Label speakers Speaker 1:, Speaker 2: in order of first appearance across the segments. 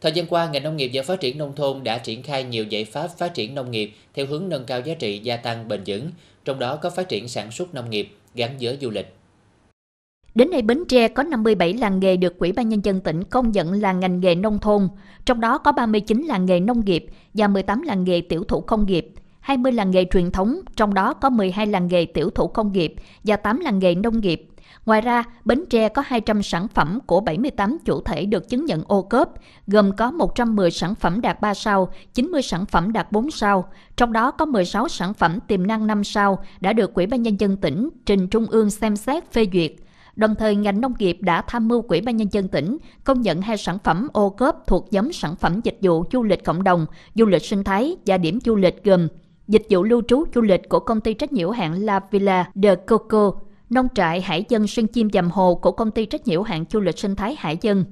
Speaker 1: Thời gian qua, ngành nông nghiệp và phát triển nông thôn đã triển khai nhiều giải pháp phát triển nông nghiệp theo hướng nâng cao giá trị gia tăng bền vững, trong đó có phát triển sản xuất nông nghiệp gắn với du lịch. Đến nay Bến Tre có 57 làng nghề được quỹ ban nhân dân tỉnh công nhận là ngành nghề nông thôn, trong đó có 39 làng nghề nông nghiệp và 18 làng nghề tiểu thủ công nghiệp, 20 làng nghề truyền thống, trong đó có 12 làng nghề tiểu thủ công nghiệp và 8 làng nghề nông nghiệp Ngoài ra, Bến Tre có 200 sản phẩm của 78 chủ thể được chứng nhận ô cốp, gồm có 110 sản phẩm đạt 3 sao, 90 sản phẩm đạt 4 sao, trong đó có 16 sản phẩm tiềm năng 5 sao đã được quỹ ban nhân dân tỉnh trình Trung ương xem xét phê duyệt. Đồng thời, ngành nông nghiệp đã tham mưu Quỹ ban nhân dân tỉnh công nhận hai sản phẩm ô cốp thuộc nhóm sản phẩm dịch vụ du lịch cộng đồng, du lịch sinh thái và điểm du lịch gồm dịch vụ lưu trú du lịch của công ty trách nhiệm hạn La Villa de Coco nông trại Hải Dân Xuyên Chim Dầm Hồ của công ty trách nhiệm hạn du lịch sinh thái Hải Dân.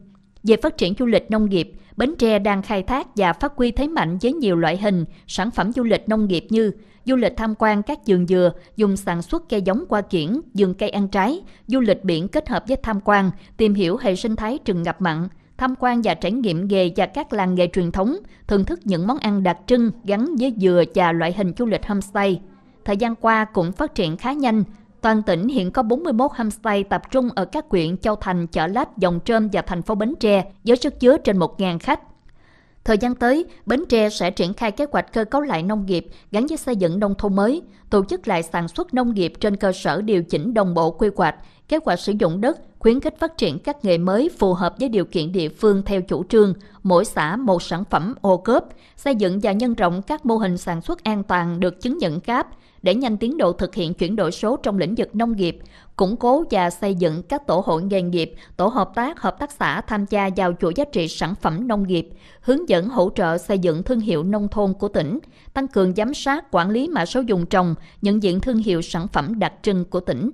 Speaker 1: Về phát triển du lịch nông nghiệp, Bến Tre đang khai thác và phát huy thế mạnh với nhiều loại hình, sản phẩm du lịch nông nghiệp như du lịch tham quan các vườn dừa, dùng sản xuất cây giống qua kiển, vườn cây ăn trái, du lịch biển kết hợp với tham quan, tìm hiểu hệ sinh thái rừng ngập mặn, tham quan và trải nghiệm nghề và các làng nghề truyền thống, thưởng thức những món ăn đặc trưng gắn với dừa và loại hình du lịch homestay. Thời gian qua cũng phát triển khá nhanh, Toàn tỉnh hiện có 41 homestay tập trung ở các huyện Châu Thành, Chợ Lách, Dòng Trơm và thành phố Bến Tre với sức chứa trên 1.000 khách. Thời gian tới, Bến Tre sẽ triển khai kế hoạch cơ cấu lại nông nghiệp gắn với xây dựng nông thôn mới, tổ chức lại sản xuất nông nghiệp trên cơ sở điều chỉnh đồng bộ quy hoạch, kế hoạch sử dụng đất khuyến khích phát triển các nghề mới phù hợp với điều kiện địa phương theo chủ trương mỗi xã một sản phẩm ô cốp, xây dựng và nhân rộng các mô hình sản xuất an toàn được chứng nhận CAP để nhanh tiến độ thực hiện chuyển đổi số trong lĩnh vực nông nghiệp, củng cố và xây dựng các tổ hội nghề nghiệp, tổ hợp tác, hợp tác xã tham gia vào chuỗi giá trị sản phẩm nông nghiệp, hướng dẫn hỗ trợ xây dựng thương hiệu nông thôn của tỉnh, tăng cường giám sát, quản lý mã số dùng trồng, nhận diện thương hiệu sản phẩm đặc trưng của tỉnh.